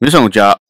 皆さんこんにちは。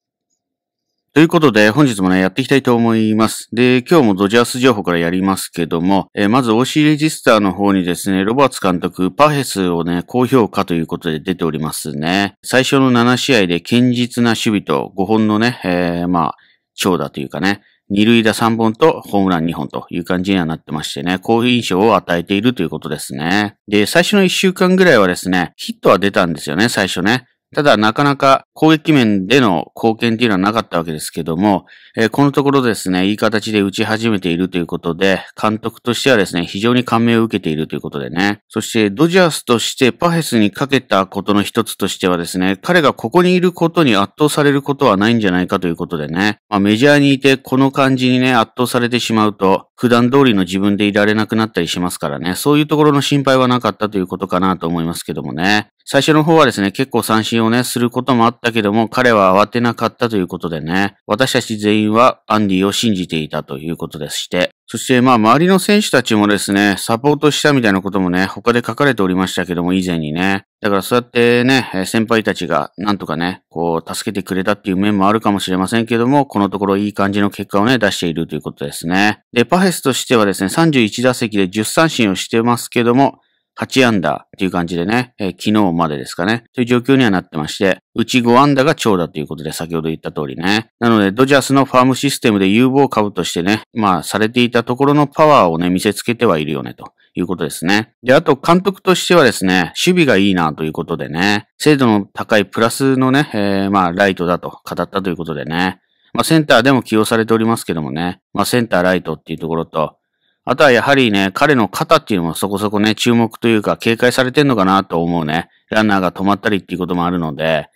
ということで、本日もね、やっていきたいと思います。で、今日もドジャース情報からやりますけども、えー、まず OC レジスターの方にですね、ロバーツ監督、パフェスをね、高評価ということで出ておりますね。最初の7試合で堅実な守備と5本のね、えー、まあ、長打というかね、二塁打3本とホームラン2本という感じにはなってましてね、好印象を与えているということですね。で、最初の1週間ぐらいはですね、ヒットは出たんですよね、最初ね。ただ、なかなか攻撃面での貢献っていうのはなかったわけですけども、えー、このところですね、いい形で打ち始めているということで、監督としてはですね、非常に感銘を受けているということでね。そして、ドジャースとしてパヘスにかけたことの一つとしてはですね、彼がここにいることに圧倒されることはないんじゃないかということでね、まあ、メジャーにいてこの感じにね、圧倒されてしまうと、普段通りの自分でいられなくなったりしますからね、そういうところの心配はなかったということかなと思いますけどもね。最初の方はですね、結構三振をね、することもあったけども、彼は慌てなかったということでね、私たち全員はアンディを信じていたということでして、そしてまあ周りの選手たちもですね、サポートしたみたいなこともね、他で書かれておりましたけども、以前にね。だからそうやってね、先輩たちがなんとかね、こう助けてくれたっていう面もあるかもしれませんけども、このところいい感じの結果をね、出しているということですね。で、パフェスとしてはですね、31打席で10三振をしてますけども、8アンダーっていう感じでね、えー、昨日までですかね、という状況にはなってまして、うち5アンダーが長打ということで先ほど言った通りね。なので、ドジャースのファームシステムで有望株としてね、まあ、されていたところのパワーをね、見せつけてはいるよね、ということですね。で、あと、監督としてはですね、守備がいいなということでね、精度の高いプラスのね、えー、まあ、ライトだと語ったということでね、まあ、センターでも起用されておりますけどもね、まあ、センターライトっていうところと、あとはやはりね、彼の肩っていうのもそこそこね、注目というか警戒されてんのかなと思うね。ランナーが止まったりっていうこともあるので、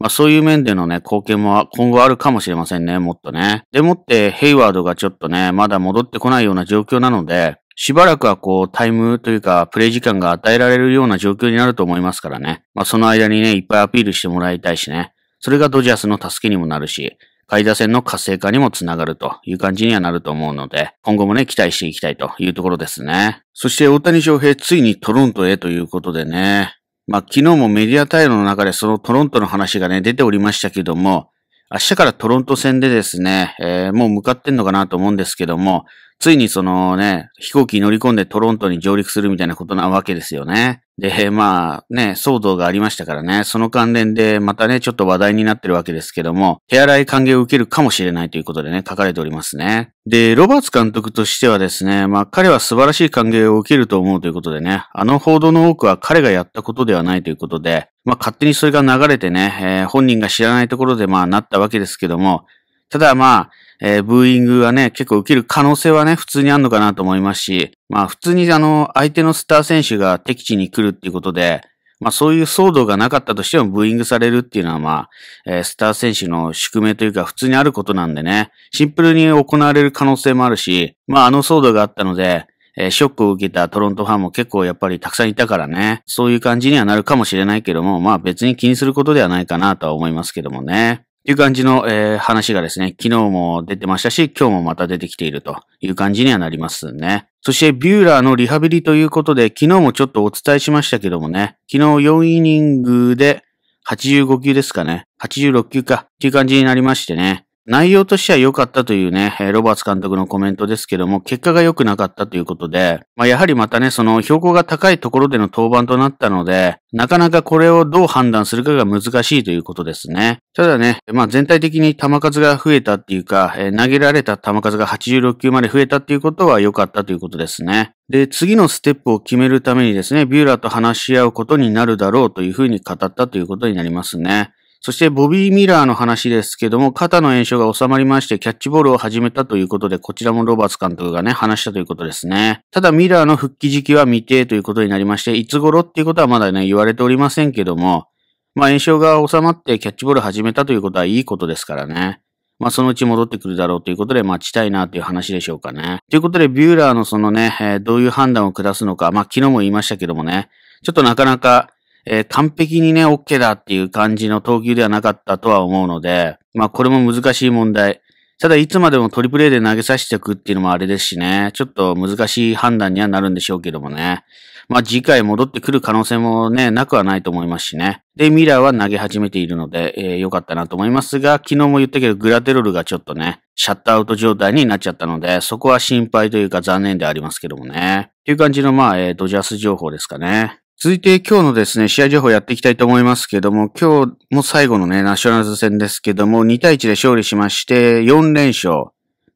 まあそういう面でのね、貢献も今後あるかもしれませんね、もっとね。でもってヘイワードがちょっとね、まだ戻ってこないような状況なので、しばらくはこう、タイムというか、プレイ時間が与えられるような状況になると思いますからね。まあその間にね、いっぱいアピールしてもらいたいしね。それがドジャースの助けにもなるし、買い出の活性化にもつながるという感じにはなると思うので、今後もね、期待していきたいというところですね。そして大谷翔平、ついにトロントへということでね、まあ、昨日もメディア対応の中でそのトロントの話がね、出ておりましたけども、明日からトロント戦でですね、えー、もう向かってんのかなと思うんですけども、ついにそのね、飛行機に乗り込んでトロントに上陸するみたいなことなわけですよね。で、まあね、騒動がありましたからね、その関連でまたね、ちょっと話題になってるわけですけども、手洗い歓迎を受けるかもしれないということでね、書かれておりますね。で、ロバーツ監督としてはですね、まあ彼は素晴らしい歓迎を受けると思うということでね、あの報道の多くは彼がやったことではないということで、まあ勝手にそれが流れてね、えー、本人が知らないところでまあなったわけですけども、ただまあ、えー、ブーイングはね、結構受ける可能性はね、普通にあるのかなと思いますし、まあ普通にあの、相手のスター選手が敵地に来るっていうことで、まあそういう騒動がなかったとしてもブーイングされるっていうのはまあ、えー、スター選手の宿命というか普通にあることなんでね、シンプルに行われる可能性もあるし、まああの騒動があったので、えー、ショックを受けたトロントファンも結構やっぱりたくさんいたからね、そういう感じにはなるかもしれないけども、まあ別に気にすることではないかなとは思いますけどもね。いう感じの、えー、話がですね、昨日も出てましたし、今日もまた出てきているという感じにはなりますね。そして、ビューラーのリハビリということで、昨日もちょっとお伝えしましたけどもね、昨日4イニングで85球ですかね、86球かっていう感じになりましてね、内容としては良かったというね、ロバーツ監督のコメントですけども、結果が良くなかったということで、まあ、やはりまたね、その標高が高いところでの登板となったので、なかなかこれをどう判断するかが難しいということですね。ただね、まあ、全体的に球数が増えたっていうか、え投げられた球数が86球まで増えたっていうことは良かったということですね。で、次のステップを決めるためにですね、ビューラーと話し合うことになるだろうというふうに語ったということになりますね。そしてボビー・ミラーの話ですけども、肩の炎症が収まりましてキャッチボールを始めたということで、こちらもロバーツ監督がね、話したということですね。ただミラーの復帰時期は未定ということになりまして、いつ頃っていうことはまだね、言われておりませんけども、まあ炎症が収まってキャッチボール始めたということはいいことですからね。まあ、そのうち戻ってくるだろうということで待ちたいなという話でしょうかね。ということで、ビューラーのそのね、えー、どういう判断を下すのか、まあ、昨日も言いましたけどもね、ちょっとなかなかえー、完璧にね、OK だっていう感じの投球ではなかったとは思うので、まあこれも難しい問題。ただいつまでもトリプル A で投げさせていくっていうのもあれですしね、ちょっと難しい判断にはなるんでしょうけどもね。まあ次回戻ってくる可能性もね、なくはないと思いますしね。で、ミラーは投げ始めているので、えー、よかったなと思いますが、昨日も言ったけどグラデロルがちょっとね、シャットアウト状態になっちゃったので、そこは心配というか残念でありますけどもね。っていう感じの、まあ、えー、ドジャース情報ですかね。続いて今日のですね、試合情報やっていきたいと思いますけども、今日も最後のね、ナショナルズ戦ですけども、2対1で勝利しまして、4連勝。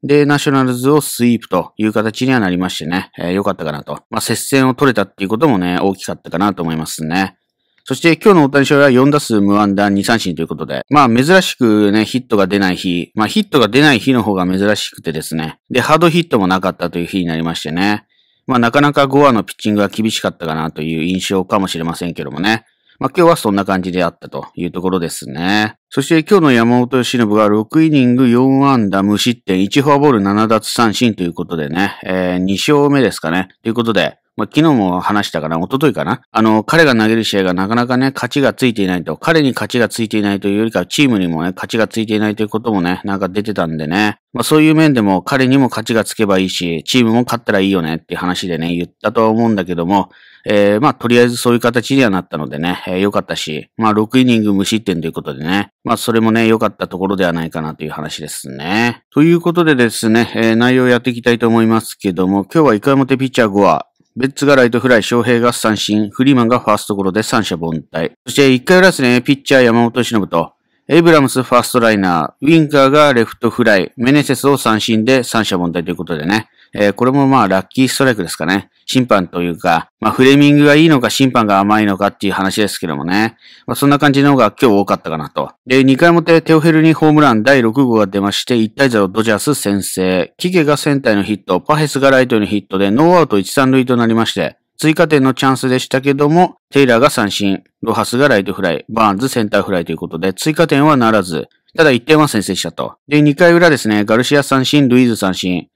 で、ナショナルズをスイープという形にはなりましてね、良、えー、かったかなと。まあ、接戦を取れたっていうこともね、大きかったかなと思いますね。そして今日の大谷翔平は4打数無安打2三振ということで、まあ珍しくね、ヒットが出ない日、まあヒットが出ない日の方が珍しくてですね、で、ハードヒットもなかったという日になりましてね、まあなかなかゴアのピッチングは厳しかったかなという印象かもしれませんけどもね。まあ今日はそんな感じであったというところですね。そして今日の山本由伸が6イニング4安打無失点1フォアボール7奪三振ということでね、えー、2勝目ですかね。ということで、まあ、昨日も話したかな、一昨日かな。あの、彼が投げる試合がなかなかね、勝ちがついていないと、彼に勝ちがついていないというよりか、チームにもね、勝ちがついていないということもね、なんか出てたんでね。まあ、そういう面でも彼にも勝ちがつけばいいし、チームも勝ったらいいよねっていう話でね、言ったとは思うんだけども、えー、まあ、とりあえずそういう形にはなったのでね、えー、良かったし、まあ、6イニング無失点ということでね、まあ、それもね、良かったところではないかなという話ですね。ということでですね、えー、内容やっていきたいと思いますけども、今日は1回表ピッチャー5話、ベッツがライトフライ、翔平が三振、フリーマンがファーストゴロで三者凡退。そして1回裏ですね、ピッチャー山本忍と、エイブラムスファーストライナー、ウィンカーがレフトフライ、メネセスを三振で三者凡退ということでね、えー、これもまあラッキーストライクですかね。審判というか、まあフレーミングがいいのか審判が甘いのかっていう話ですけどもね。まあそんな感じの方が今日多かったかなと。で、2回てテオヘルにホームラン第6号が出まして、1対0ドジャース先制。キゲがセンターのヒット、パヘスがライトのヒットでノーアウト1、3塁となりまして、追加点のチャンスでしたけども、テイラーが三振、ロハスがライトフライ、バーンズセンターフライということで、追加点はならず、ただ1点は先制したと。で、2回裏ですね、ガルシア三振、ルイーズ三振、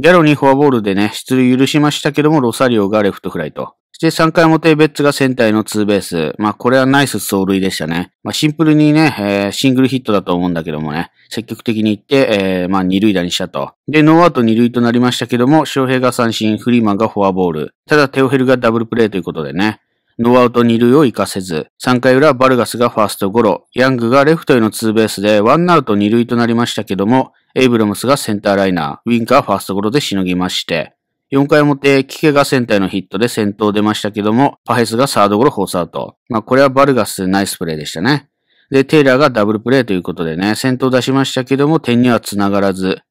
ギャロにフォアボールでね、出塁許しましたけども、ロサリオがレフトフライと。そして3回表、ベッツがセンターへのツーベース。まあ、これはナイス走塁でしたね。まあ、シンプルにね、えー、シングルヒットだと思うんだけどもね、積極的に行って、えー、まあ、2塁打にしたと。で、ノーアウト2塁となりましたけども、翔平が三振、フリーマンがフォアボール。ただ、テオヘルがダブルプレイということでね、ノーアウト二塁を生かせず、3回裏バルガスがファーストゴロ、ヤングがレフトへのツーベースでワンアウト二塁となりましたけども、エイブラムスがセンターライナー、ウィンカーファーストゴロでしのぎまして、4回表、キケがセンターのヒットで先頭出ましたけども、パヘスがサードゴロフォースアウト。まあこれはバルガスナイスプレーでしたね。で、テイラーがダブルプレーということでね、先頭出しましたけども、点には繋がらず、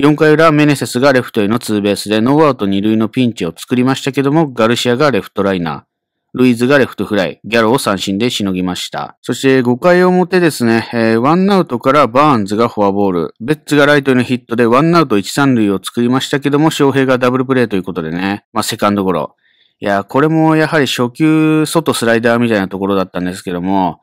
4回裏、メネセスがレフトへのツーベースでノーアウト2塁のピンチを作りましたけども、ガルシアがレフトライナー。ルイズがレフトフライ、ギャロを三振でしのぎました。そして5回表ですね、えー、ワンアウトからバーンズがフォアボール、ベッツがライトへのヒットでワンアウト一三塁を作りましたけども、翔平がダブルプレーということでね、まあセカンドゴロ。いや、これもやはり初球、外スライダーみたいなところだったんですけども、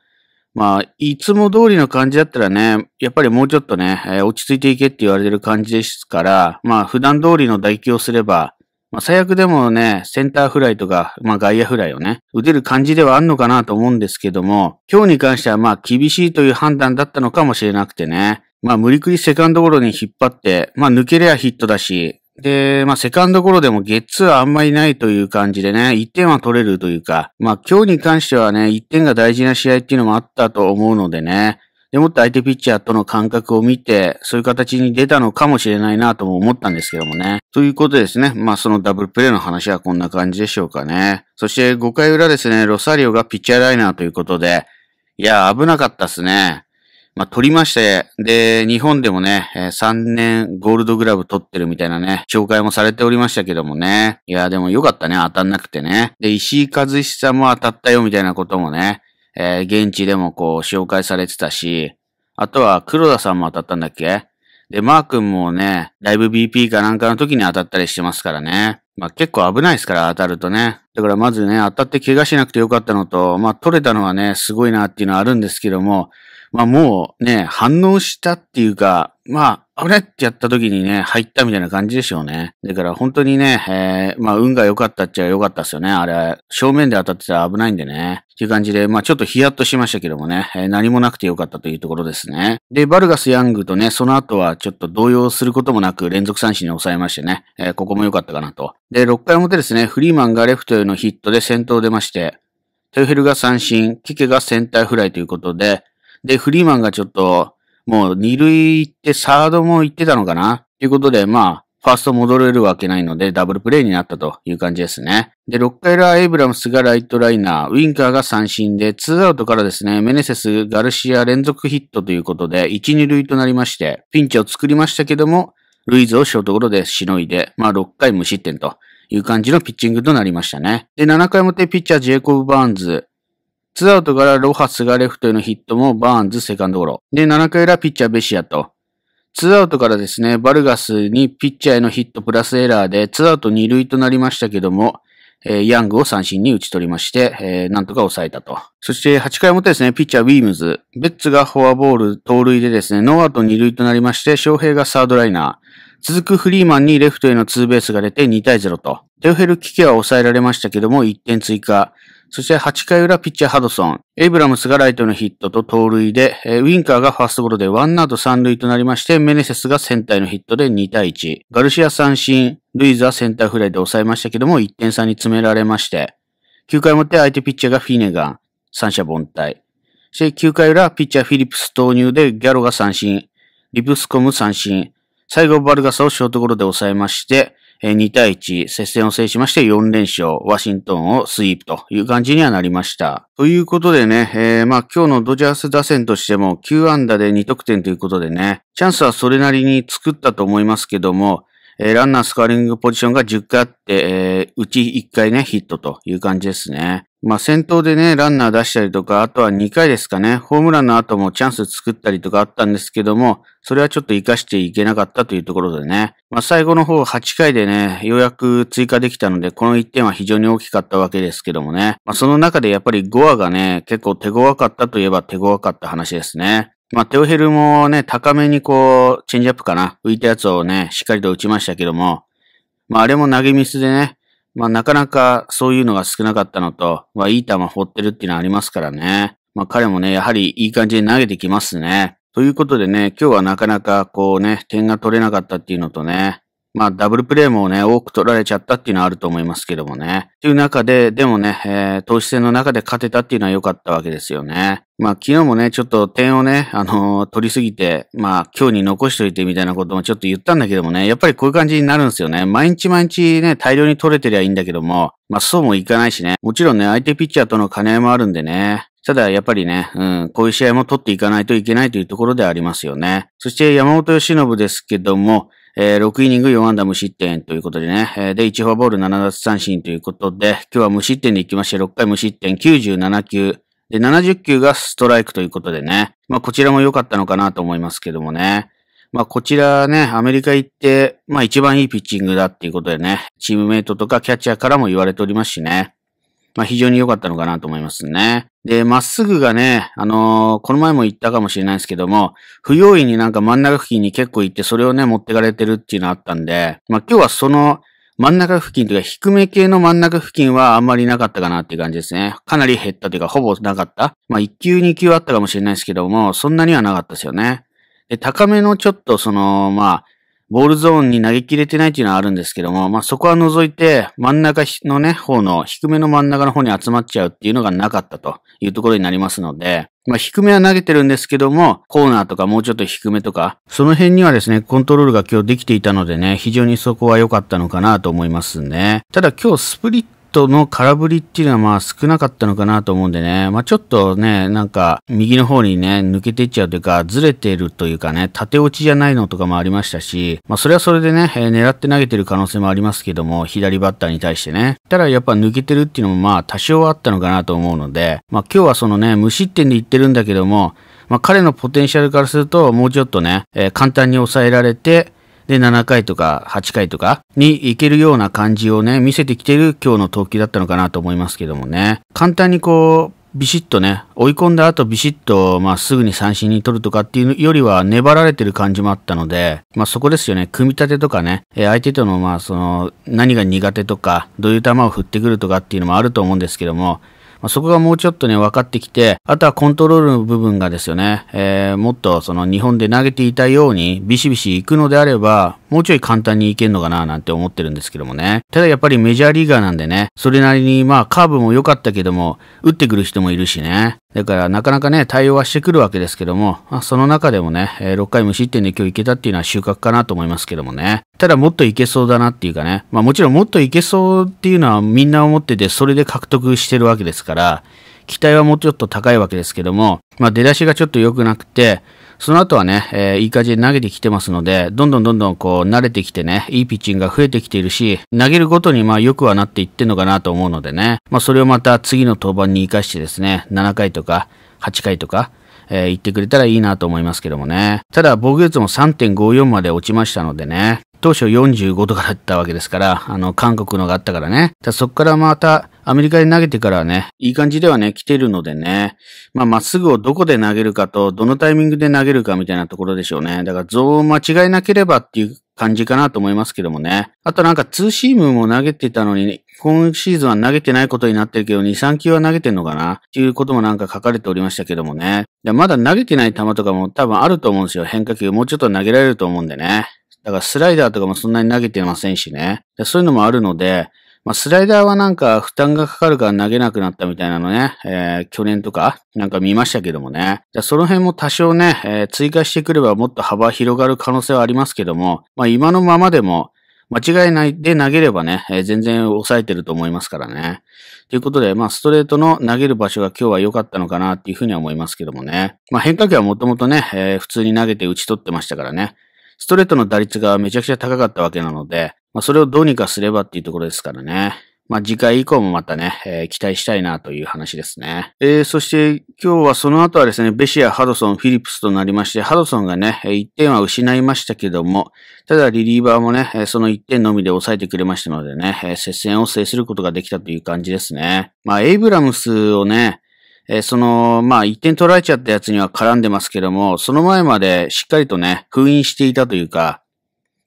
まあ、いつも通りの感じだったらね、やっぱりもうちょっとね、えー、落ち着いていけって言われてる感じですから、まあ、普段通りの打撃をすれば、まあ、最悪でもね、センターフライとか、まあ、外野フライをね、打てる感じではあるのかなと思うんですけども、今日に関してはまあ、厳しいという判断だったのかもしれなくてね、まあ、無理くりセカンドゴロに引っ張って、まあ、抜けりゃヒットだし、で、まあ、セカンドゴロでもゲッツーはあんまりないという感じでね、1点は取れるというか、まあ、今日に関してはね、1点が大事な試合っていうのもあったと思うのでね、でもっと相手ピッチャーとの感覚を見て、そういう形に出たのかもしれないなとも思ったんですけどもね。ということですね。まあそのダブルプレイの話はこんな感じでしょうかね。そして5回裏ですね、ロサリオがピッチャーライナーということで、いや、危なかったっすね。まあ、取りまして、で、日本でもね、3年ゴールドグラブ取ってるみたいなね、紹介もされておりましたけどもね。いや、でもよかったね、当たんなくてね。で、石井和久も当たったよみたいなこともね、えー、現地でもこう、紹介されてたし、あとは黒田さんも当たったんだっけで、マー君もね、ライブ BP かなんかの時に当たったりしてますからね。まあ結構危ないですから当たるとね。だからまずね、当たって怪我しなくてよかったのと、まあ取れたのはね、すごいなっていうのはあるんですけども、まあもうね、反応したっていうか、まああれってやった時にね、入ったみたいな感じでしょうね。だから本当にね、えー、まあ運が良かったっちゃ良かったっすよね。あれ、正面で当たってたら危ないんでね。っていう感じで、まあちょっとヒヤッとしましたけどもね、えー、何もなくて良かったというところですね。で、バルガス・ヤングとね、その後はちょっと動揺することもなく連続三振に抑えましてね、えー、ここも良かったかなと。で、6回表ですね、フリーマンがレフトへのヒットで先頭出まして、トヨヘルが三振、キケがセンターフライということで、で、フリーマンがちょっともう二塁行ってサードも行ってたのかなということで、まあ、ファースト戻れるわけないので、ダブルプレイになったという感じですね。で、ロ回裏、エイブラムスがライトライナー、ウィンカーが三振で、ツーアウトからですね、メネセス、ガルシア連続ヒットということで、一、二塁となりまして、ピンチを作りましたけども、ルイズをショートゴロでしのいで、まあ6回無失点という感じのピッチングとなりましたね。で、7回表ピッチャージェイコブ・バーンズ、ツーアウトからロハスがレフトへのヒットもバーンズセカンドゴロ。で、7回裏ピッチャーベシアと。ツーアウトからですね、バルガスにピッチャーへのヒットプラスエラーで、ツーアウト2塁となりましたけども、えー、ヤングを三振に打ち取りまして、えー、なんとか抑えたと。そして8回表ですね、ピッチャーウィームズ。ベッツがフォアボール、盗塁でですね、ノーアウト2塁となりまして、翔平がサードライナー。続くフリーマンにレフトへのツーベースが出て2対0と。テオヘル・キケは抑えられましたけども、1点追加。そして8回裏ピッチャーハドソン。エイブラムスがライトのヒットと盗塁で、ウィンカーがファーストゴロでワンアウト三塁となりまして、メネセスがセンターのヒットで2対1。ガルシア三振、ルイズはセンターフライで抑えましたけども、1点差に詰められまして、9回表相手ピッチャーがフィネガン、三者凡退。そして9回裏ピッチャーフィリップス投入でギャロが三振、リプスコム三振、最後バルガサをショートゴロで抑えまして、え2対1、接戦を制しまして4連勝、ワシントンをスイープという感じにはなりました。ということでね、えー、まあ今日のドジャース打線としても9安打で2得点ということでね、チャンスはそれなりに作ったと思いますけども、えー、ランナースコアリングポジションが10回あって、えー、うち1回ね、ヒットという感じですね。まあ、先頭でね、ランナー出したりとか、あとは2回ですかね、ホームランの後もチャンス作ったりとかあったんですけども、それはちょっと活かしていけなかったというところでね、まあ、最後の方8回でね、ようやく追加できたので、この1点は非常に大きかったわけですけどもね、まあ、その中でやっぱりゴアがね、結構手強かったといえば手強かった話ですね。まあ、テオヘルもね、高めにこう、チェンジアップかな、浮いたやつをね、しっかりと打ちましたけども、まあ、あれも投げミスでね、まあなかなかそういうのが少なかったのと、まあいい球放ってるっていうのはありますからね。まあ彼もね、やはりいい感じに投げてきますね。ということでね、今日はなかなかこうね、点が取れなかったっていうのとね、まあ、ダブルプレーもね、多く取られちゃったっていうのはあると思いますけどもね。っていう中で、でもね、えー、投手戦の中で勝てたっていうのは良かったわけですよね。まあ、昨日もね、ちょっと点をね、あのー、取りすぎて、まあ、今日に残しといてみたいなこともちょっと言ったんだけどもね、やっぱりこういう感じになるんですよね。毎日毎日ね、大量に取れてりゃいいんだけども、まあ、そうもいかないしね。もちろんね、相手ピッチャーとの兼ね合いもあるんでね。ただ、やっぱりね、うん、こういう試合も取っていかないといけないというところでありますよね。そして、山本由伸ですけども、えー、6イニング4安打無失点ということでね、えー、で、1フォアボール7奪三振ということで、今日は無失点で行きまして、6回無失点97球、で、70球がストライクということでね、まあ、こちらも良かったのかなと思いますけどもね、まあ、こちらね、アメリカ行って、まあ、一番いいピッチングだっていうことでね、チームメイトとかキャッチャーからも言われておりますしね、まあ、非常に良かったのかなと思いますね。で、まっすぐがね、あのー、この前も言ったかもしれないですけども、不用意になんか真ん中付近に結構行って、それをね、持ってかれてるっていうのあったんで、まあ、今日はその、真ん中付近というか低め系の真ん中付近はあんまりなかったかなっていう感じですね。かなり減ったというかほぼなかった。まあ1級2級あったかもしれないですけども、そんなにはなかったですよね。で、高めのちょっとその、まあ、ボールゾーンに投げ切れてないっていうのはあるんですけども、まあ、そこは除いて、真ん中のね、方の、低めの真ん中の方に集まっちゃうっていうのがなかったというところになりますので、まあ、低めは投げてるんですけども、コーナーとかもうちょっと低めとか、その辺にはですね、コントロールが今日できていたのでね、非常にそこは良かったのかなと思いますね。ただ今日スプリットトの空振りっていうのはまあ少なかったのかなと思うんでね、まあちょっとね、なんか右の方にね、抜けていっちゃうというか、ずれてるというかね、縦落ちじゃないのとかもありましたし、まあそれはそれでね、えー、狙って投げてる可能性もありますけども、左バッターに対してね。ただやっぱ抜けてるっていうのもまあ多少はあったのかなと思うので、まあ今日はそのね、無失点でいってるんだけども、まあ彼のポテンシャルからするともうちょっとね、えー、簡単に抑えられて、で、7回とか8回とかに行けるような感じをね、見せてきてる今日の投球だったのかなと思いますけどもね。簡単にこう、ビシッとね、追い込んだ後ビシッと、まあ、すぐに三振に取るとかっていうよりは粘られてる感じもあったので、まあ、そこですよね、組み立てとかね、え相手との、まあ、その、何が苦手とか、どういう球を振ってくるとかっていうのもあると思うんですけども、まあ、そこがもうちょっとね、分かってきて、あとはコントロールの部分がですよね、えー、もっとその日本で投げていたように、ビシビシ行くのであれば、もうちょい簡単にいけんのかななんて思ってるんですけどもね。ただやっぱりメジャーリーガーなんでね、それなりにまあカーブも良かったけども、打ってくる人もいるしね。だからなかなかね、対応はしてくるわけですけども、まあ、その中でもね、えー、6回無失点で今日行けたっていうのは収穫かなと思いますけどもね。ただもっといけそうだなっていうかね、まあもちろんもっといけそうっていうのはみんな思ってて、それで獲得してるわけですから、期待はもうちょっと高いわけですけども、まあ出だしがちょっと良くなくて、その後はね、えー、いい感じで投げてきてますので、どんどんどんどんこう慣れてきてね、いいピッチングが増えてきているし、投げるごとにまあ良くはなっていってんのかなと思うのでね、まあそれをまた次の登板に活かしてですね、7回とか8回とか、えー、言ってくれたらいいなと思いますけどもね。ただ防御率も3.54まで落ちましたのでね、当初45とかだったわけですから、あの、韓国のがあったからね。だそこからまた、アメリカに投げてからね、いい感じではね、来てるのでね。まあ、まっすぐをどこで投げるかと、どのタイミングで投げるかみたいなところでしょうね。だから、ゾーン間違いなければっていう感じかなと思いますけどもね。あとなんか、ツーシームも投げてたのに、ね、今シーズンは投げてないことになってるけど、2、3球は投げてんのかなっていうこともなんか書かれておりましたけどもね。まだ投げてない球とかも多分あると思うんですよ。変化球もうちょっと投げられると思うんでね。だからスライダーとかもそんなに投げてませんしね。そういうのもあるので、まあ、スライダーはなんか負担がかかるから投げなくなったみたいなのね、えー、去年とかなんか見ましたけどもね。その辺も多少ね、えー、追加してくればもっと幅広がる可能性はありますけども、まあ、今のままでも、間違いないで投げればね、えー、全然抑えてると思いますからね。ということで、まあ、ストレートの投げる場所が今日は良かったのかなっていうふうには思いますけどもね。まあ、変化球はもともとね、えー、普通に投げて打ち取ってましたからね。ストレートの打率がめちゃくちゃ高かったわけなので、まあ、それをどうにかすればっていうところですからね。まあ、次回以降もまたね、えー、期待したいなという話ですね。えー、そして今日はその後はですね、ベシア、ハドソン、フィリップスとなりまして、ハドソンがね、1点は失いましたけども、ただリリーバーもね、その1点のみで抑えてくれましたのでね、接戦を制することができたという感じですね。まあ、エイブラムスをね、えー、その、まあ、1点取られちゃったやつには絡んでますけども、その前までしっかりとね、封印していたというか、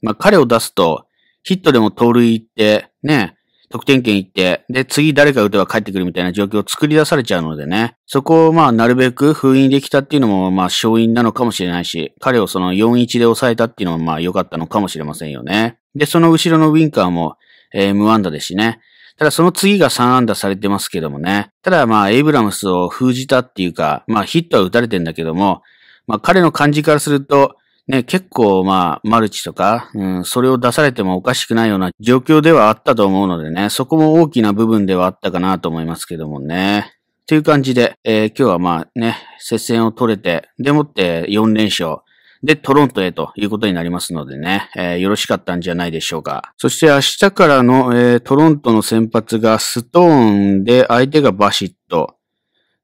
まあ、彼を出すと、ヒットでも盗塁行って、ね、得点圏行って、で、次誰か打てば帰ってくるみたいな状況を作り出されちゃうのでね、そこをまあ、なるべく封印できたっていうのも、まあ、勝因なのかもしれないし、彼をその4-1で抑えたっていうのも、まあ、良かったのかもしれませんよね。で、その後ろのウィンカーも、えー、無安打ですしね。ただその次が3安打されてますけどもね。ただまあ、エイブラムスを封じたっていうか、まあヒットは打たれてんだけども、まあ彼の感じからすると、ね、結構まあ、マルチとか、うん、それを出されてもおかしくないような状況ではあったと思うのでね、そこも大きな部分ではあったかなと思いますけどもね。という感じで、えー、今日はまあね、接戦を取れて、でもって4連勝。で、トロントへということになりますのでね、えー、よろしかったんじゃないでしょうか。そして明日からの、えー、トロントの先発がストーンで相手がバシッと。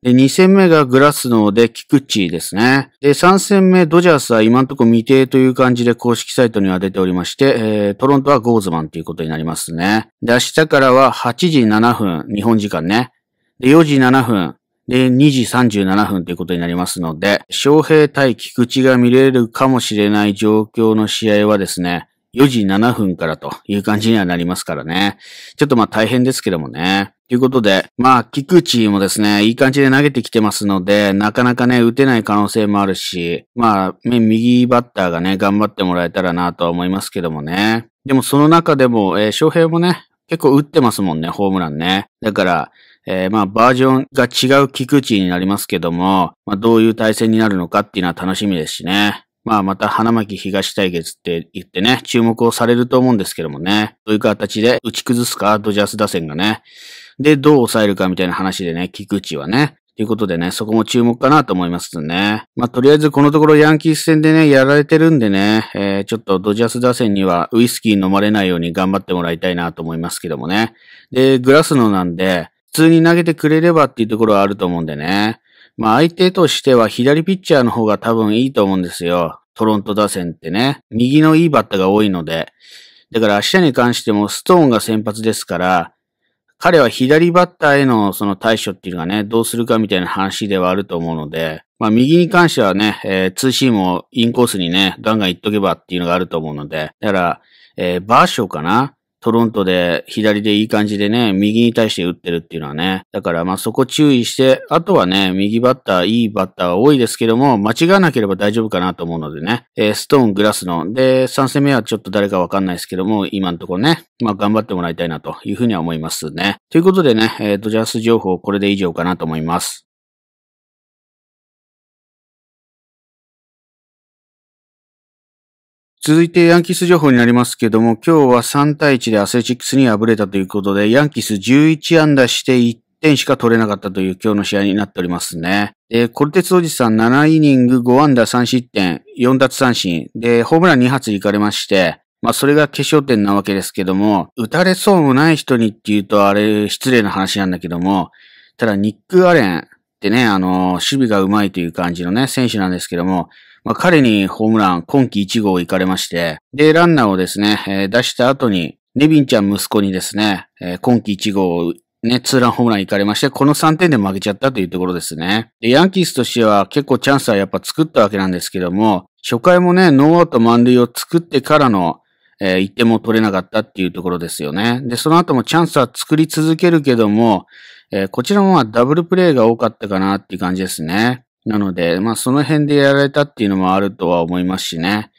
で、2戦目がグラスノーで菊池ですね。で、3戦目ドジャースは今んとこ未定という感じで公式サイトには出ておりまして、えー、トロントはゴーズマンということになりますね。で、明日からは8時7分、日本時間ね。で、4時7分、で、2時37分ということになりますので、翔平対菊池が見れるかもしれない状況の試合はですね、4時7分からという感じにはなりますからね。ちょっとまあ大変ですけどもね。ということで、まあ、菊池もですね、いい感じで投げてきてますので、なかなかね、打てない可能性もあるし、まあ、ね、右バッターがね、頑張ってもらえたらなとは思いますけどもね。でもその中でも、えー、翔平もね、結構打ってますもんね、ホームランね。だから、えー、まあバージョンが違う菊池になりますけども、まあどういう対戦になるのかっていうのは楽しみですしね。まあまた花巻東対決って言ってね、注目をされると思うんですけどもね。どういう形で打ち崩すか、ドジャース打線がね。で、どう抑えるかみたいな話でね、菊池はね。ということでね、そこも注目かなと思いますね。まあ、とりあえずこのところヤンキース戦でね、やられてるんでね、えー、ちょっとドジャース打線にはウイスキー飲まれないように頑張ってもらいたいなと思いますけどもね。で、グラスのなんで、普通に投げてくれればっていうところはあると思うんでね。まあ相手としては左ピッチャーの方が多分いいと思うんですよ。トロント打線ってね。右のいいバッターが多いので。だから明日に関してもストーンが先発ですから、彼は左バッターへのその対処っていうのがね、どうするかみたいな話ではあると思うので、まあ右に関してはね、えー、ツーシームをインコースにね、ガンガン行っとけばっていうのがあると思うので、だから、えー、バーショーかなトロントで左でいい感じでね、右に対して打ってるっていうのはね。だからまあそこ注意して、あとはね、右バッター、いいバッターは多いですけども、間違わなければ大丈夫かなと思うのでね。えー、ストーン、グラスの。で、3戦目はちょっと誰かわかんないですけども、今のところね、まあ頑張ってもらいたいなというふうには思いますね。ということでね、えー、ドジャース情報これで以上かなと思います。続いてヤンキース情報になりますけども、今日は3対1でアスレチックスに敗れたということで、ヤンキース11安打して1点しか取れなかったという今日の試合になっておりますね。で、コルテツおじさん7イニング5安打3失点、4奪三振、で、ホームラン2発行かれまして、まあそれが決勝点なわけですけども、打たれそうもない人にっていうとあれ失礼な話なんだけども、ただニック・アレンってね、あの、守備が上手いという感じのね、選手なんですけども、まあ、彼にホームラン、今季1号を行かれまして、で、ランナーをですね、えー、出した後に、ネビンちゃん息子にですね、えー、今季1号をね、ツーランホームラン行かれまして、この3点で負けちゃったというところですね。で、ヤンキースとしては結構チャンスはやっぱ作ったわけなんですけども、初回もね、ノーアウト満塁を作ってからの、えー、1点も取れなかったっていうところですよね。で、その後もチャンスは作り続けるけども、えー、こちらもまあダブルプレイが多かったかなっていう感じですね。なので、まあその辺でやられたっていうのもあるとは思いますしね。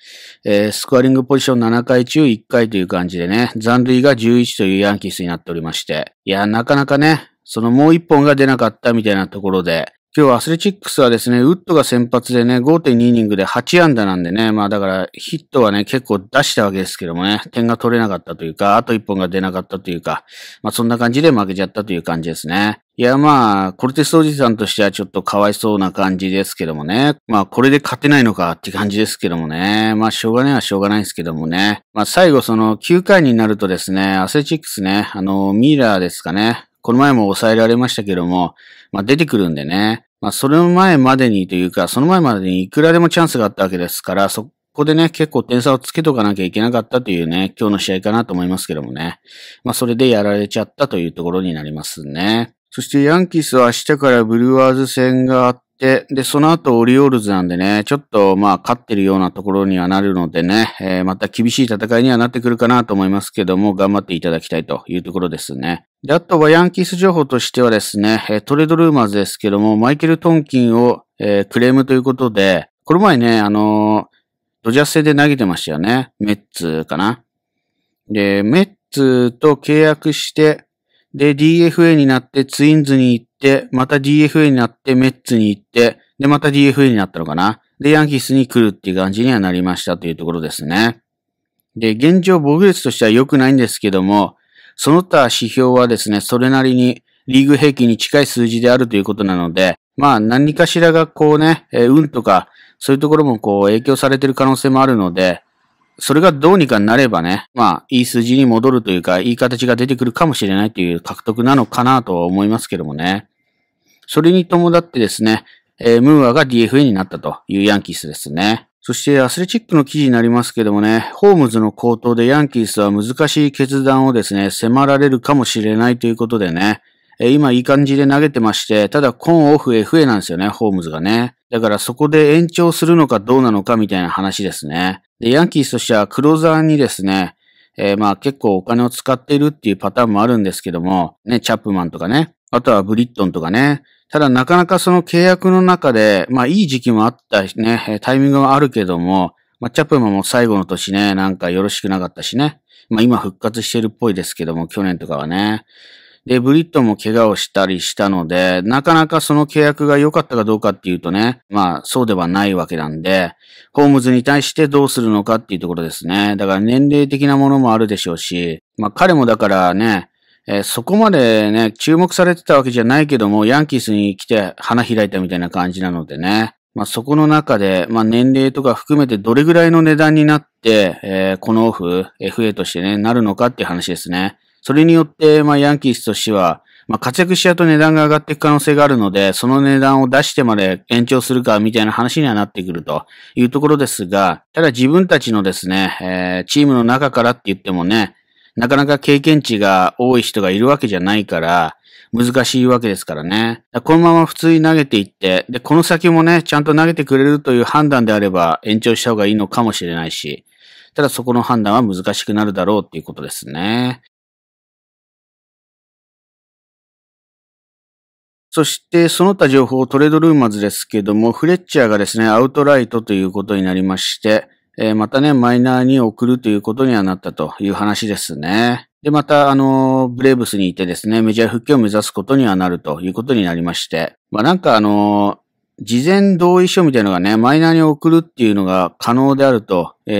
えー、スコアリングポジション7回中1回という感じでね、残塁が11というヤンキースになっておりまして。いや、なかなかね、そのもう1本が出なかったみたいなところで、今日アスレチックスはですね、ウッドが先発でね、5.2イニングで8安打なんでね、まあだからヒットはね、結構出したわけですけどもね、点が取れなかったというか、あと1本が出なかったというか、まあそんな感じで負けちゃったという感じですね。いやまあ、コルテスおじさんとしてはちょっとかわいそうな感じですけどもね。まあこれで勝てないのかって感じですけどもね。まあしょうがないはしょうがないですけどもね。まあ最後その9回になるとですね、アスレチックスね、あのミーラーですかね。この前も抑えられましたけども、まあ、出てくるんでね、まあ、その前までにというか、その前までにいくらでもチャンスがあったわけですから、そこでね、結構点差をつけとかなきゃいけなかったというね、今日の試合かなと思いますけどもね。まあ、それでやられちゃったというところになりますね。そしてヤンキースは明日からブルワーズ戦があって、で、その後オリオールズなんでね、ちょっとまあ勝ってるようなところにはなるのでね、えー、また厳しい戦いにはなってくるかなと思いますけども、頑張っていただきたいというところですね。で、あとはヤンキース情報としてはですね、えトレードルーマーズですけども、マイケル・トンキンを、えー、クレームということで、この前ね、あのドジャス戦で投げてましたよね。メッツかな。で、メッツと契約して、で、DFA になってツインズに行って、また DFA になってメッツに行って、で、また DFA になったのかな。で、ヤンキースに来るっていう感じにはなりましたというところですね。で、現状防御率としては良くないんですけども、その他指標はですね、それなりにリーグ平均に近い数字であるということなので、まあ何かしらがこうね、え運とか、そういうところもこう影響されてる可能性もあるので、それがどうにかなればね、まあ、いい数字に戻るというか、いい形が出てくるかもしれないという獲得なのかなとは思いますけどもね。それに伴ってですね、えー、ムーアが DFA になったというヤンキースですね。そしてアスレチックの記事になりますけどもね、ホームズの高騰でヤンキースは難しい決断をですね、迫られるかもしれないということでね、えー、今いい感じで投げてまして、ただコンオフ FA なんですよね、ホームズがね。だからそこで延長するのかどうなのかみたいな話ですね。で、ヤンキースとしてはクローザーにですね、えー、まあ結構お金を使っているっていうパターンもあるんですけども、ね、チャップマンとかね、あとはブリットンとかね、ただなかなかその契約の中で、まあいい時期もあったしね、タイミングはあるけども、まあチャップマンも最後の年ね、なんかよろしくなかったしね、まあ今復活してるっぽいですけども、去年とかはね、で、ブリットも怪我をしたりしたので、なかなかその契約が良かったかどうかっていうとね、まあそうではないわけなんで、ホームズに対してどうするのかっていうところですね。だから年齢的なものもあるでしょうし、まあ彼もだからね、えー、そこまでね、注目されてたわけじゃないけども、ヤンキースに来て花開いたみたいな感じなのでね。まあ、そこの中で、まあ、年齢とか含めてどれぐらいの値段になって、えー、このオフ、FA としてね、なるのかっていう話ですね。それによって、まあ、ヤンキースとしては、まあ、活躍しちゃうと値段が上がっていく可能性があるので、その値段を出してまで延長するかみたいな話にはなってくるというところですが、ただ自分たちのですね、えー、チームの中からって言ってもね、なかなか経験値が多い人がいるわけじゃないから、難しいわけですからね。このまま普通に投げていって、で、この先もね、ちゃんと投げてくれるという判断であれば延長した方がいいのかもしれないし、ただそこの判断は難しくなるだろうっていうことですね。そして、その他情報、トレードルーマーズですけども、フレッチャーがですね、アウトライトということになりまして、えー、またね、マイナーに送るということにはなったという話ですね。で、また、あの、ブレーブスにいてですね、メジャー復帰を目指すことにはなるということになりまして、まあなんかあの、事前同意書みたいなのがね、マイナーに送るっていうのが可能であるとい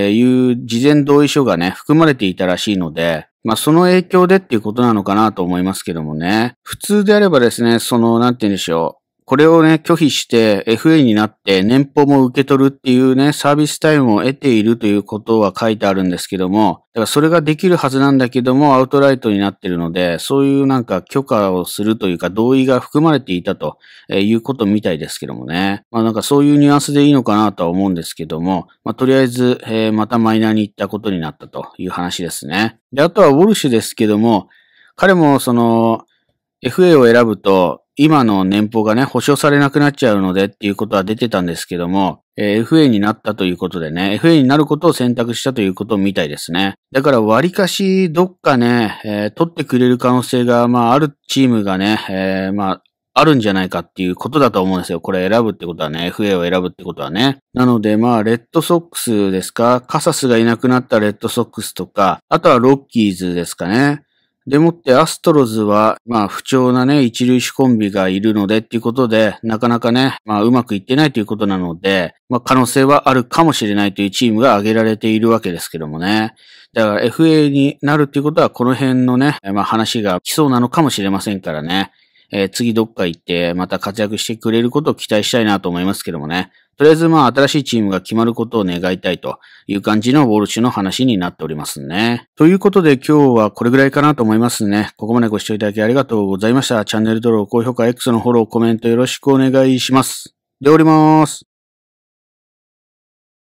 う事前同意書がね、含まれていたらしいので、まあ、その影響でっていうことなのかなと思いますけどもね。普通であればですね、その、なんて言うんでしょう。これをね、拒否して FA になって年俸も受け取るっていうね、サービスタイムを得ているということは書いてあるんですけども、だからそれができるはずなんだけども、アウトライトになってるので、そういうなんか許可をするというか同意が含まれていたということみたいですけどもね。まあなんかそういうニュアンスでいいのかなとは思うんですけども、まあとりあえず、えー、またマイナーに行ったことになったという話ですね。で、あとはウォルシュですけども、彼もその、FA を選ぶと、今の年俸がね、保証されなくなっちゃうのでっていうことは出てたんですけども、えー、FA になったということでね、FA になることを選択したということみたいですね。だから割かしどっかね、えー、取ってくれる可能性が、まああるチームがね、えー、まああるんじゃないかっていうことだと思うんですよ。これ選ぶってことはね、FA を選ぶってことはね。なので、まあ、レッドソックスですか、カサスがいなくなったレッドソックスとか、あとはロッキーズですかね。でもってアストロズは、まあ不調なね、一流子コンビがいるのでっていうことで、なかなかね、まあうまくいってないということなので、まあ可能性はあるかもしれないというチームが挙げられているわけですけどもね。だから FA になるっていうことはこの辺のね、まあ話が来そうなのかもしれませんからね。えー、次どっか行ってまた活躍してくれることを期待したいなと思いますけどもね。とりあえずまあ新しいチームが決まることを願いたいという感じのウォルシュの話になっておりますね。ということで今日はこれぐらいかなと思いますね。ここまでご視聴いただきありがとうございました。チャンネル登録、高評価、X のフォロー、コメントよろしくお願いします。でおります。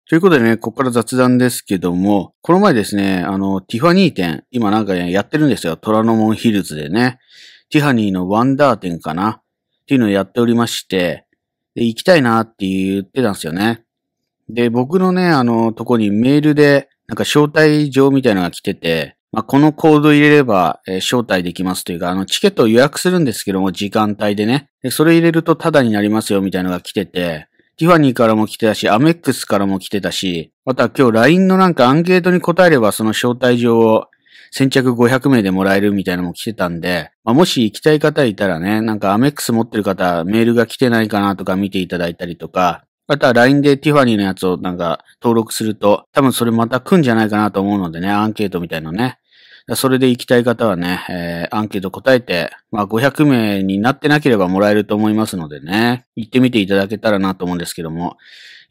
ということでね、ここから雑談ですけども、この前ですね、あの、ティファニー店、今なんか、やってるんですよ。虎ノ門ヒルズでね。ティファニーのワンダー店かなっていうのをやっておりまして、で、行きたいなって言ってたんですよね。で、僕のね、あの、とこにメールで、なんか招待状みたいなのが来てて、まあ、このコード入れれば、えー、招待できますというか、あの、チケットを予約するんですけども、時間帯でね。で、それ入れるとタダになりますよ、みたいなのが来てて、ティファニーからも来てたし、アメックスからも来てたし、また今日 LINE のなんかアンケートに答えればその招待状を先着500名でもらえるみたいなのも来てたんで、まあ、もし行きたい方いたらね、なんかアメックス持ってる方、メールが来てないかなとか見ていただいたりとか、あとは LINE でティファニーのやつをなんか登録すると、多分それまた来んじゃないかなと思うのでね、アンケートみたいなね。それで行きたい方はね、えー、アンケート答えて、まあ500名になってなければもらえると思いますのでね、行ってみていただけたらなと思うんですけども。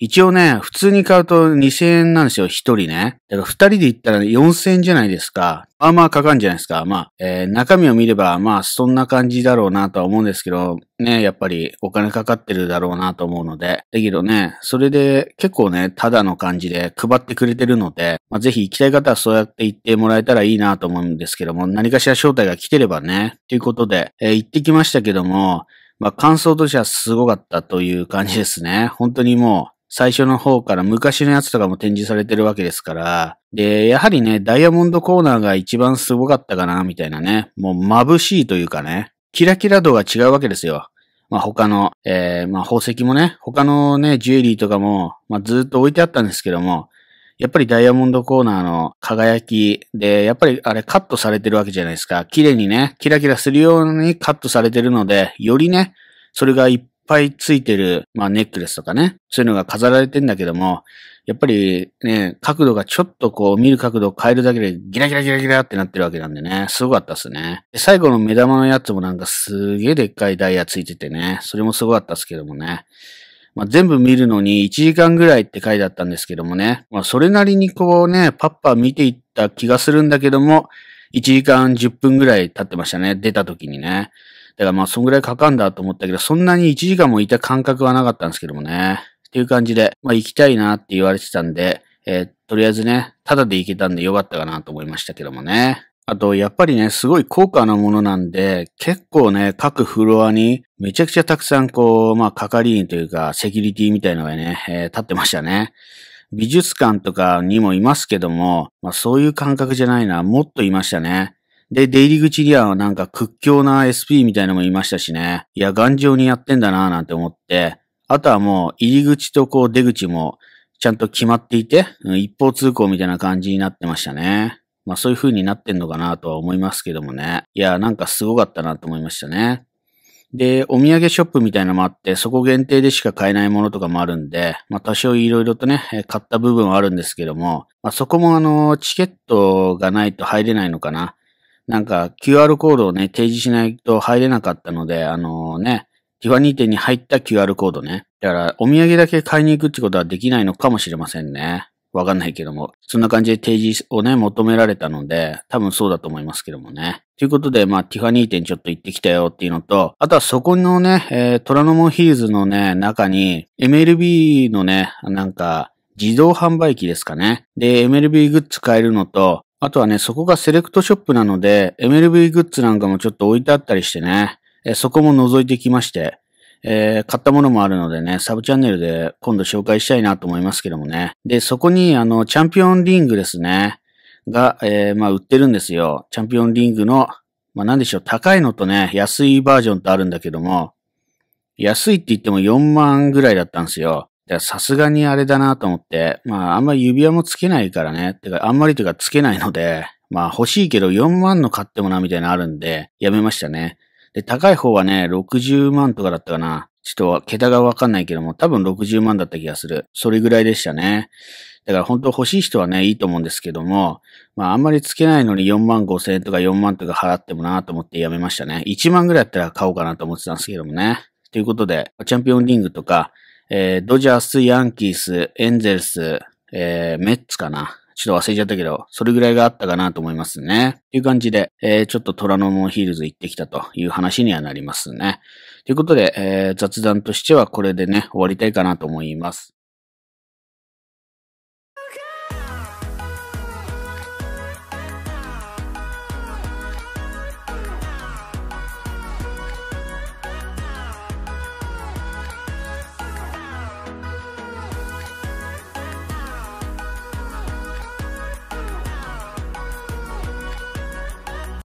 一応ね、普通に買うと2000円なんですよ、一人ね。だから二人で行ったら4000円じゃないですか。まあまあかかんじゃないですか。まあ、えー、中身を見れば、まあそんな感じだろうなとは思うんですけど、ね、やっぱりお金かかってるだろうなと思うので。だけどね、それで結構ね、ただの感じで配ってくれてるので、まあぜひ行きたい方はそうやって行ってもらえたらいいなと思うんですけども、何かしら招待が来てればね、ということで、えー、行ってきましたけども、まあ感想としてはすごかったという感じですね。本当にもう、最初の方から昔のやつとかも展示されてるわけですから、で、やはりね、ダイヤモンドコーナーが一番すごかったかな、みたいなね。もう眩しいというかね、キラキラ度が違うわけですよ。まあ他の、えー、まあ宝石もね、他のね、ジュエリーとかも、まあずっと置いてあったんですけども、やっぱりダイヤモンドコーナーの輝きで、やっぱりあれカットされてるわけじゃないですか。綺麗にね、キラキラするようにカットされてるので、よりね、それが一ぱいついてる、まあネックレスとかね、そういうのが飾られてんだけども、やっぱりね、角度がちょっとこう見る角度を変えるだけでギラギラギラギラってなってるわけなんでね、すごかったっすね。最後の目玉のやつもなんかすげえでっかいダイヤついててね、それもすごかったっすけどもね。まあ、全部見るのに1時間ぐらいって書いてあったんですけどもね。まあ、それなりにこうね、パッパ見ていった気がするんだけども、1時間10分ぐらい経ってましたね。出た時にね。だからまあ、そんぐらいかかんだと思ったけど、そんなに1時間もいた感覚はなかったんですけどもね。っていう感じで、まあ、行きたいなって言われてたんで、えー、とりあえずね、タダで行けたんでよかったかなと思いましたけどもね。あと、やっぱりね、すごい高価なものなんで、結構ね、各フロアにめちゃくちゃたくさんこう、まあ、係員というか、セキュリティみたいのがね、えー、立ってましたね。美術館とかにもいますけども、まあ、そういう感覚じゃないな、もっといましたね。で、出入り口にはなんか屈強な SP みたいなのもいましたしね。いや、頑丈にやってんだなぁなんて思って、あとはもう入り口とこう出口もちゃんと決まっていて、一方通行みたいな感じになってましたね。まあそういう風になってんのかなとは思いますけどもね。いや、なんかすごかったなと思いましたね。で、お土産ショップみたいなのもあって、そこ限定でしか買えないものとかもあるんで、まあ多少いろいろとね、買った部分はあるんですけども、まあそこもあの、チケットがないと入れないのかな。なんか QR コードをね、提示しないと入れなかったので、あのー、ね、ティファニー店に入った QR コードね。だから、お土産だけ買いに行くってことはできないのかもしれませんね。わかんないけども。そんな感じで提示をね、求められたので、多分そうだと思いますけどもね。ということで、まあ、ティファニー店ちょっと行ってきたよっていうのと、あとはそこのね、えー、虎ノ門ヒーズのね、中に、MLB のね、なんか、自動販売機ですかね。で、MLB グッズ買えるのと、あとはね、そこがセレクトショップなので、MLB グッズなんかもちょっと置いてあったりしてね、えそこも覗いてきまして、えー、買ったものもあるのでね、サブチャンネルで今度紹介したいなと思いますけどもね。で、そこにあの、チャンピオンリングですね、が、えー、まあ、売ってるんですよ。チャンピオンリングの、まあ、なんでしょう、高いのとね、安いバージョンとあるんだけども、安いって言っても4万ぐらいだったんですよ。さすがにあれだなと思って、まああんまり指輪もつけないからね、てかあんまりうかつけないので、まあ欲しいけど4万の買ってもなみたいなのあるんで、やめましたね。で、高い方はね、60万とかだったかな。ちょっと桁がわかんないけども、多分60万だった気がする。それぐらいでしたね。だから本当欲しい人はね、いいと思うんですけども、まああんまりつけないのに4万5千円とか4万とか払ってもなと思ってやめましたね。1万ぐらいだったら買おうかなと思ってたんですけどもね。ということで、チャンピオンリングとか、えー、ドジャース、ヤンキース、エンゼルス、えー、メッツかな。ちょっと忘れちゃったけど、それぐらいがあったかなと思いますね。っていう感じで、えー、ちょっと虎ノ門ヒールズ行ってきたという話にはなりますね。ということで、えー、雑談としてはこれでね、終わりたいかなと思います。